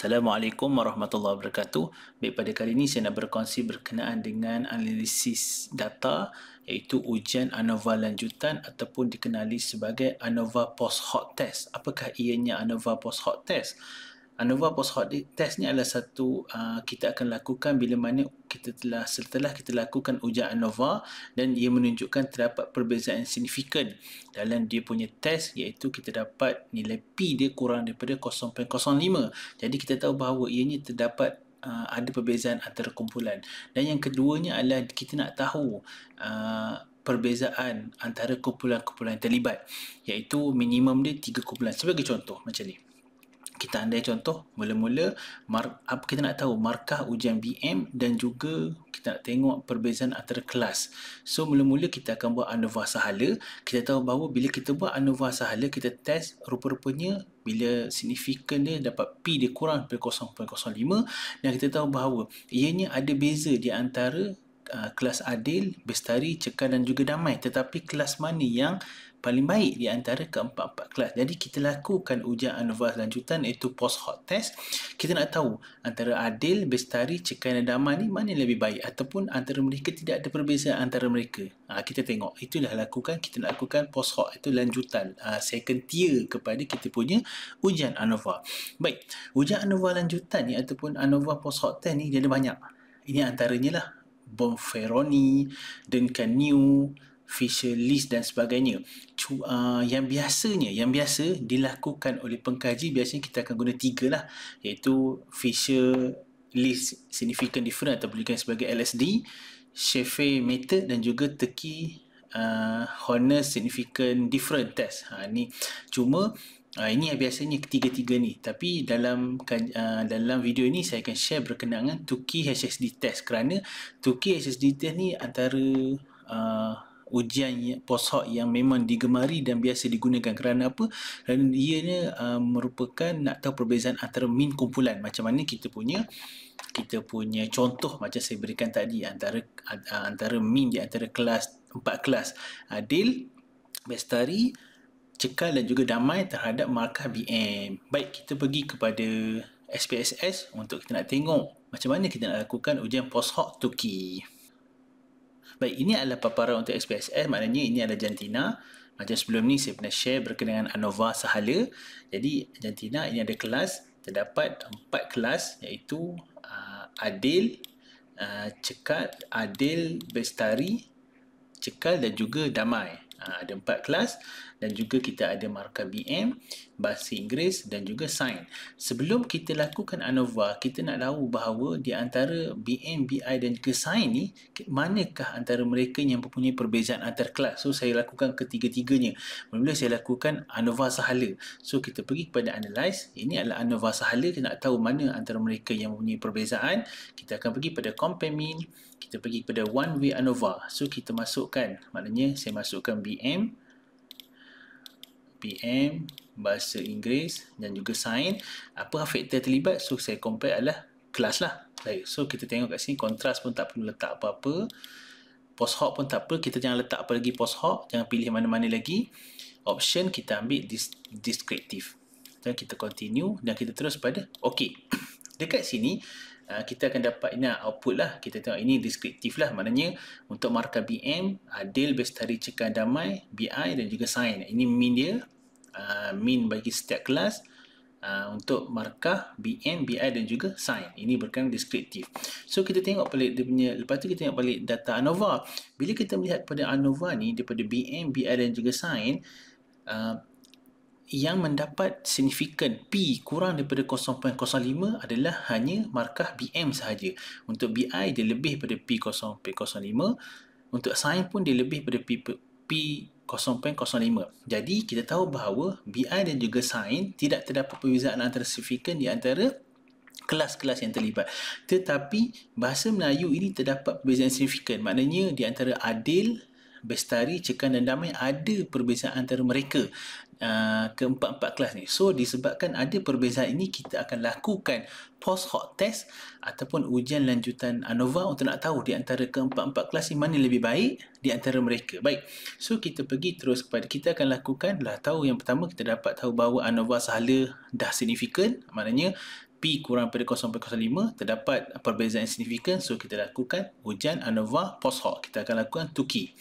Assalamualaikum warahmatullahi wabarakatuh. Baik pada kali ini saya nak berkongsi berkenaan dengan analisis data iaitu ujian ANOVA lanjutan ataupun dikenali sebagai ANOVA post hoc test. Apakah ianya ANOVA post hoc test? ANOVA post-hoc test ni adalah satu uh, kita akan lakukan bila mana kita telah setelah kita lakukan ujian ANOVA dan ia menunjukkan terdapat perbezaan signifikan dalam dia punya test iaitu kita dapat nilai P dia kurang daripada 0.05 jadi kita tahu bahawa ianya terdapat uh, ada perbezaan antara kumpulan dan yang keduanya adalah kita nak tahu uh, perbezaan antara kumpulan-kumpulan terlibat iaitu minimum dia 3 kumpulan sebagai contoh macam ni kita andai contoh mula-mula apa kita nak tahu markah ujian BM dan juga kita nak tengok perbezaan antara kelas. So mula-mula kita akan buat ANOVA sahala. Kita tahu bahawa bila kita buat ANOVA sahala kita test rupa-rupanya bila signifikan dia dapat P dia kurang daripada 0.05 dan kita tahu bahawa ianya ada beza di antara uh, kelas adil, bestari, cekal dan juga damai. Tetapi kelas mana yang paling baik di antara keempat-empat kelas. Jadi kita lakukan ujian anuvas lanjutan iaitu post hoc test. Kita nak tahu antara Adil, Bestari, Cekai dan Damar ni mana yang lebih baik ataupun antara mereka tidak ada perbezaan antara mereka. Ha, kita tengok. Itulah lakukan. Kita nak lakukan post hoc itu lanjutan. Ha, second tier kepada kita punya ujian anova. Baik. Ujian anova lanjutan ni ataupun anova post hoc test ni dia ada banyak. Ini antaranya lah. Bonferroni, Duncan New, official list dan sebagainya Cua, uh, yang biasanya yang biasa dilakukan oleh pengkaji biasanya kita akan guna tiga lah iaitu official list significant different atau boleh sebagai LSD Shefe method dan juga teki uh, Honor significant different test ha, ni cuma Uh, ini yang biasanya ketiga-tiga ni tapi dalam kan, uh, dalam video ini saya akan share berkenaan Tuki HSD test kerana Tuki HSD test ni antara uh, ujian post yang memang digemari dan biasa digunakan kerana apa? Kerana ianya uh, merupakan nak tahu perbezaan antara min kumpulan macam mana kita punya kita punya contoh macam saya berikan tadi antara uh, antara min di antara kelas empat kelas Adil, Bestari, Cekal dan juga Damai terhadap markah BM. Baik kita pergi kepada SPSS untuk kita nak tengok macam mana kita nak lakukan ujian post hoc Baik, ini adalah paparan untuk SPSS, maknanya ini adalah jantina. Macam sebelum ni saya pernah share berkenaan ANOVA Sahala. Jadi, jantina ini ada kelas, terdapat empat kelas iaitu uh, Adil, uh, Cekat, Adil, Bestari, Cekal dan juga Damai. Uh, ada empat kelas dan juga kita ada markah BM, Bahasa Inggeris dan juga Sains. Sebelum kita lakukan ANOVA, kita nak tahu bahawa di antara BM, BI dan juga Sains ni, manakah antara mereka yang mempunyai perbezaan antar kelas? So, saya lakukan ketiga-tiganya. Mula-mula saya lakukan ANOVA Sahala. So, kita pergi kepada Analyze. Ini adalah ANOVA Sahala. Kita nak tahu mana antara mereka yang mempunyai perbezaan. Kita akan pergi pada Compare Mean kita pergi kepada one way ANOVA so kita masukkan maknanya saya masukkan BM BM, bahasa Inggeris dan juga sign apa faktor terlibat so saya compare adalah kelas lah baik so kita tengok kat sini kontras pun tak perlu letak apa-apa post hoc pun tak apa kita jangan letak apa lagi post hoc jangan pilih mana-mana lagi option kita ambil dis descriptive dan kita continue dan kita terus pada OK. dekat sini Ah, kita akan dapat ini output lah kita tengok ini deskriptif lah maknanya untuk markah BM adil bestari cekan damai BI dan juga sign ini mean dia ah, mean bagi setiap kelas ah, untuk markah BM BI dan juga sign ini berkenaan deskriptif so kita tengok balik dia punya lepas tu kita tengok balik data ANOVA bila kita melihat pada ANOVA ni daripada BM BI dan juga sign yang mendapat signifikan P kurang daripada 0.05 adalah hanya markah BM sahaja. Untuk BI dia lebih pada P 0.05. Untuk sign pun dia lebih pada P, 0.05. Jadi kita tahu bahawa BI dan juga sign tidak terdapat perbezaan antara signifikan di antara kelas-kelas yang terlibat. Tetapi bahasa Melayu ini terdapat perbezaan signifikan. Maknanya di antara adil, bestari, cekan dan damai ada perbezaan antara mereka uh, keempat-empat kelas ni. So disebabkan ada perbezaan ini kita akan lakukan post hoc test ataupun ujian lanjutan ANOVA untuk nak tahu di antara keempat-empat kelas ni mana lebih baik di antara mereka. Baik. So kita pergi terus kepada kita akan lakukan lah tahu yang pertama kita dapat tahu bahawa ANOVA sahala dah signifikan maknanya P kurang daripada 0.05 terdapat perbezaan signifikan so kita lakukan ujian ANOVA post hoc. Kita akan lakukan 2 key.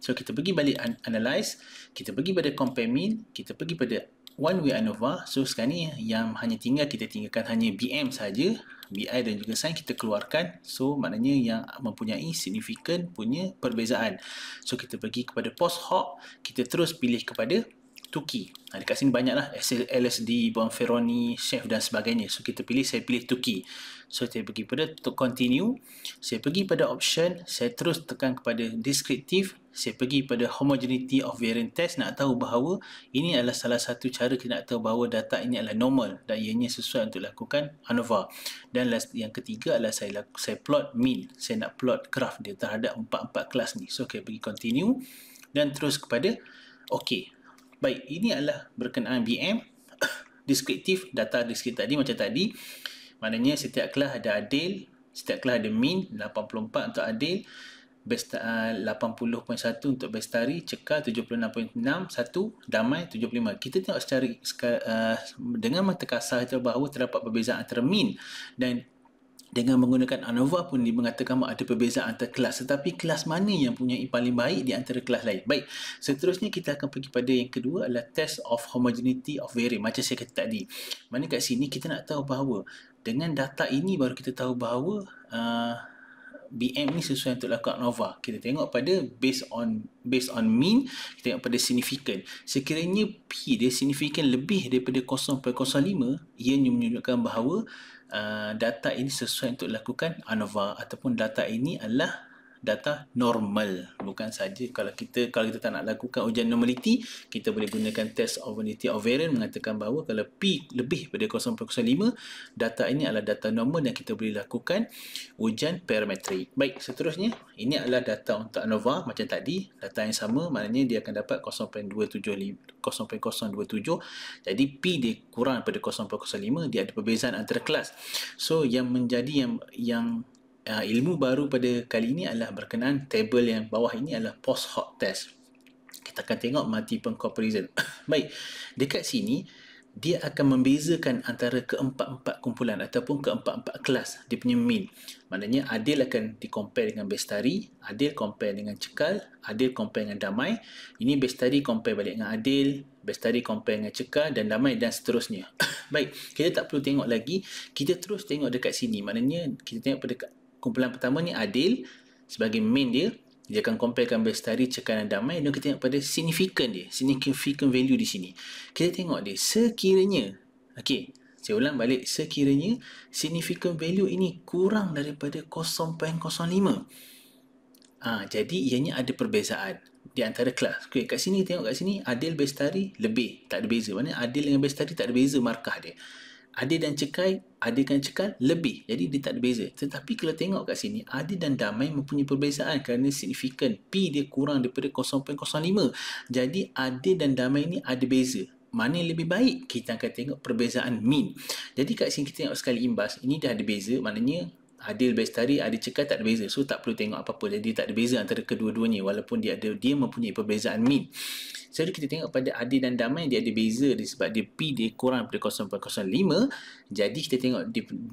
So kita pergi balik analyze, kita pergi pada compare mean, kita pergi pada one way ANOVA. So sekarang ni yang hanya tinggal kita tinggalkan hanya BM saja, BI dan juga sign kita keluarkan. So maknanya yang mempunyai significant punya perbezaan. So kita pergi kepada post hoc, kita terus pilih kepada Tuki. Ha, dekat sini banyaklah LSD, Bonferroni, Chef dan sebagainya. So kita pilih saya pilih Tuki. So saya pergi pada to continue. Saya pergi pada option, saya terus tekan kepada descriptive. Saya pergi pada homogeneity of variant test nak tahu bahawa ini adalah salah satu cara kita nak tahu bahawa data ini adalah normal dan ianya sesuai untuk lakukan ANOVA. Dan last, yang ketiga adalah saya laku, saya plot mean. Saya nak plot graph dia terhadap empat-empat kelas ni. So saya pergi continue dan terus kepada Okey, Baik, ini adalah berkenaan BM descriptive data descriptive tadi macam tadi. Maknanya setiap kelas ada adil, setiap kelas ada Min 84 untuk adil, uh, 80.1 untuk bestari, cekal 76.6, satu damai 75. Kita tengok secara uh, dengan mata kasar itu bahawa terdapat perbezaan antara mean dan dengan menggunakan ANOVA pun dia mengatakan ada perbezaan antara kelas tetapi kelas mana yang punya paling baik di antara kelas lain baik seterusnya kita akan pergi pada yang kedua adalah test of homogeneity of variance macam saya kata tadi mana kat sini kita nak tahu bahawa dengan data ini baru kita tahu bahawa uh, BM ni sesuai untuk lakukan ANOVA kita tengok pada based on based on mean kita tengok pada significant sekiranya P dia significant lebih daripada 0.05 ia menunjukkan bahawa Uh, data ini sesuai untuk lakukan ANOVA ataupun data ini adalah data normal bukan saja kalau kita kalau kita tak nak lakukan ujian normality kita boleh gunakan test of validity of variant mengatakan bahawa kalau p lebih daripada 0.05 data ini adalah data normal dan kita boleh lakukan ujian parametric baik seterusnya ini adalah data untuk ANOVA macam tadi data yang sama maknanya dia akan dapat 0.27 0.027 jadi p dia kurang daripada 0.05 dia ada perbezaan antara kelas so yang menjadi yang yang uh, ilmu baru pada kali ini adalah berkenaan table yang bawah ini adalah post hoc test. Kita akan tengok mati comparison. Baik, dekat sini dia akan membezakan antara keempat-empat kumpulan ataupun keempat-empat kelas dia punya mean. Maknanya adil akan di dengan bestari, adil compare dengan cekal, adil compare dengan damai. Ini bestari compare balik dengan adil, bestari compare dengan cekal dan damai dan seterusnya. Baik, kita tak perlu tengok lagi. Kita terus tengok dekat sini. Maknanya kita tengok pada kumpulan pertama ni adil sebagai main dia dia akan comparekan bestari cekanan damai dan kita tengok pada significant dia significant value di sini kita tengok dia sekiranya ok saya ulang balik sekiranya significant value ini kurang daripada 0.05 ah ha, jadi ianya ada perbezaan di antara kelas ok kat sini tengok kat sini adil bestari lebih tak ada beza mana adil dengan bestari tak ada beza markah dia ada dan cekai, ada dan cekal lebih. Jadi dia tak ada beza. Tetapi kalau tengok kat sini, ada dan damai mempunyai perbezaan kerana signifikan P dia kurang daripada 0.05. Jadi ada dan damai ni ada beza. Mana yang lebih baik? Kita akan tengok perbezaan mean. Jadi kat sini kita tengok sekali imbas. Ini dah ada beza. Maknanya Adil Bestari, Adil Cekai tak ada beza. So tak perlu tengok apa-apa. Jadi tak ada beza antara kedua-duanya walaupun dia ada dia mempunyai perbezaan min. Jadi kita tengok pada Adil dan Damai dia ada beza disebab dia P dia kurang daripada 0.05. Jadi kita tengok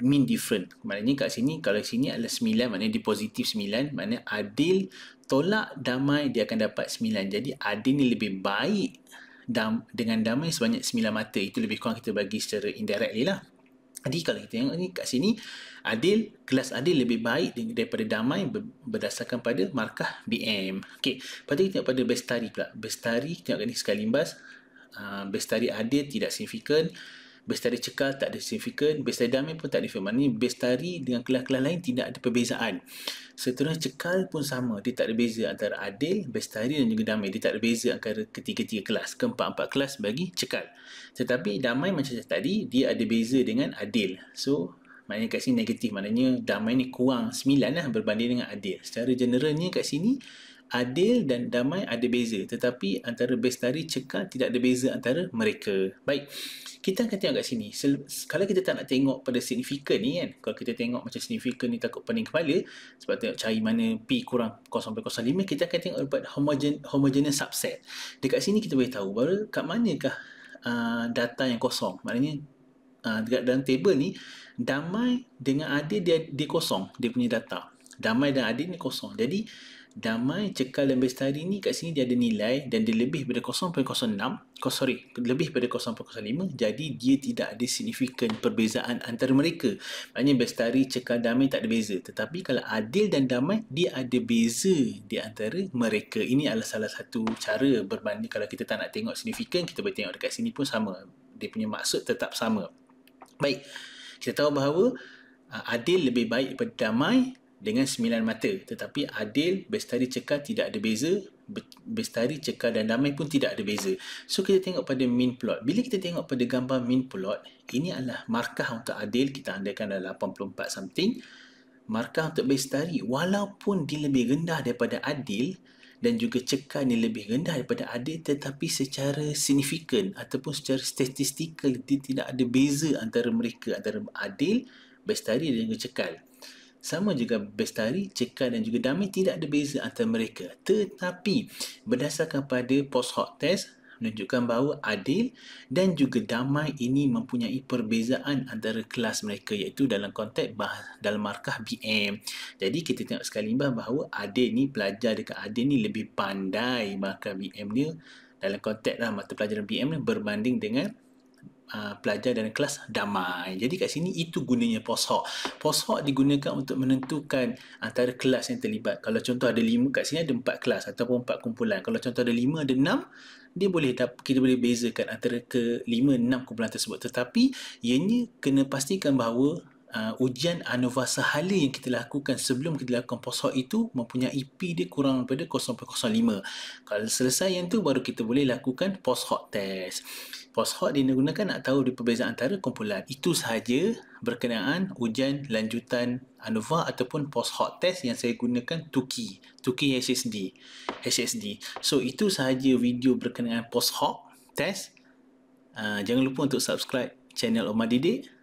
mean different. Maknanya kat sini kalau sini adalah 9 maknanya dia positif 9 maknanya Adil tolak Damai dia akan dapat 9. Jadi Adil ni lebih baik dengan Damai sebanyak 9 mata. Itu lebih kurang kita bagi secara indirectly lah. Jadi kalau kita tengok ni kat sini adil kelas adil lebih baik daripada damai berdasarkan pada markah BM. Okey, lepas kita tengok pada bestari pula. Bestari kita tengok ni sekali imbas uh, ah, bestari adil tidak signifikan Base tari cekal tak ada signifikan. Base tari damai pun tak ada firman. Ini base tari dengan kelas-kelas lain tidak ada perbezaan. Seterusnya cekal pun sama. Dia tak ada beza antara adil, base tari dan juga damai. Dia tak ada beza antara ketiga-tiga kelas. Keempat-empat kelas bagi cekal. Tetapi damai macam tadi, dia ada beza dengan adil. So, maknanya kat sini negatif. Maknanya damai ni kurang 9 lah berbanding dengan adil. Secara generalnya kat sini, adil dan damai ada beza tetapi antara bestari cekal tidak ada beza antara mereka baik kita akan tengok kat sini Sel- kalau kita tak nak tengok pada signifikan ni kan kalau kita tengok macam signifikan ni takut pening kepala sebab tengok cari mana P kurang 0.05 kita akan tengok dapat homogen homogeneous subset dekat sini kita boleh tahu baru kat manakah uh, data yang kosong maknanya uh, dekat dalam table ni damai dengan adil dia, dia kosong dia punya data damai dan adil ni kosong jadi damai cekal dan bestari ni kat sini dia ada nilai dan dia lebih daripada 0.06 oh, sorry lebih daripada 0.05 jadi dia tidak ada signifikan perbezaan antara mereka maknanya bestari cekal damai tak ada beza tetapi kalau adil dan damai dia ada beza di antara mereka ini adalah salah satu cara berbanding kalau kita tak nak tengok signifikan kita boleh tengok dekat sini pun sama dia punya maksud tetap sama baik kita tahu bahawa uh, adil lebih baik daripada damai dengan sembilan mata. Tetapi adil, bestari cekal tidak ada beza. Bestari cekal dan damai pun tidak ada beza. So kita tengok pada min plot. Bila kita tengok pada gambar min plot, ini adalah markah untuk adil. Kita andaikan adalah 84 something. Markah untuk bestari. Walaupun dia lebih rendah daripada adil, dan juga cekal ni lebih rendah daripada adil tetapi secara signifikan ataupun secara statistikal dia tidak ada beza antara mereka antara adil bestari dan juga cekal sama juga Bestari, Cekai dan juga Dami tidak ada beza antara mereka. Tetapi berdasarkan pada post-hoc test, menunjukkan bahawa Adil dan juga Damai ini mempunyai perbezaan antara kelas mereka iaitu dalam konteks dalam markah BM. Jadi kita tengok sekali imbang bahawa Adil ni pelajar dekat Adil ni lebih pandai markah BM dia dalam konteks lah mata pelajaran BM ni berbanding dengan Uh, pelajar dalam kelas damai. Jadi kat sini itu gunanya poshok. Poshok digunakan untuk menentukan antara kelas yang terlibat. Kalau contoh ada lima, kat sini ada empat kelas ataupun empat kumpulan. Kalau contoh ada lima, ada enam, dia boleh kita boleh bezakan antara ke lima, enam kumpulan tersebut. Tetapi ianya kena pastikan bahawa uh, ujian ANOVA sehala yang kita lakukan sebelum kita lakukan POSOK itu mempunyai P dia kurang daripada 0.05. Kalau selesai yang tu baru kita boleh lakukan POSOK test. POSOK digunakan nak tahu di perbezaan antara kumpulan. Itu sahaja berkenaan ujian lanjutan ANOVA ataupun POSOK test yang saya gunakan TUKI. TUKI HSD. HSD. So itu sahaja video berkenaan POSOK test. Uh, jangan lupa untuk subscribe channel Omar Didik.